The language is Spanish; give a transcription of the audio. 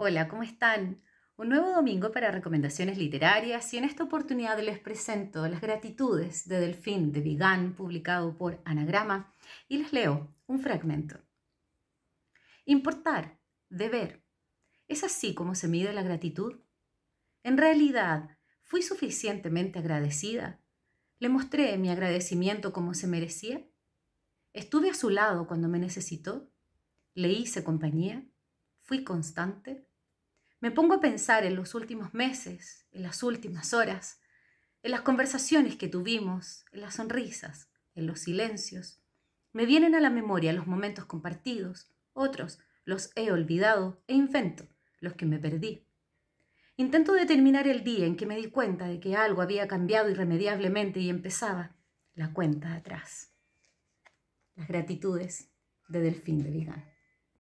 Hola, ¿cómo están? Un nuevo domingo para recomendaciones literarias y en esta oportunidad les presento Las Gratitudes de Delfín de Vigan, publicado por Anagrama, y les leo un fragmento. Importar, deber, ¿es así como se mide la gratitud? En realidad, fui suficientemente agradecida. ¿Le mostré mi agradecimiento como se merecía? ¿Estuve a su lado cuando me necesitó? ¿Le hice compañía? ¿Fui constante? Me pongo a pensar en los últimos meses, en las últimas horas, en las conversaciones que tuvimos, en las sonrisas, en los silencios. Me vienen a la memoria los momentos compartidos, otros los he olvidado e invento los que me perdí. Intento determinar el día en que me di cuenta de que algo había cambiado irremediablemente y empezaba la cuenta atrás. Las gratitudes de Delfín de Vigán.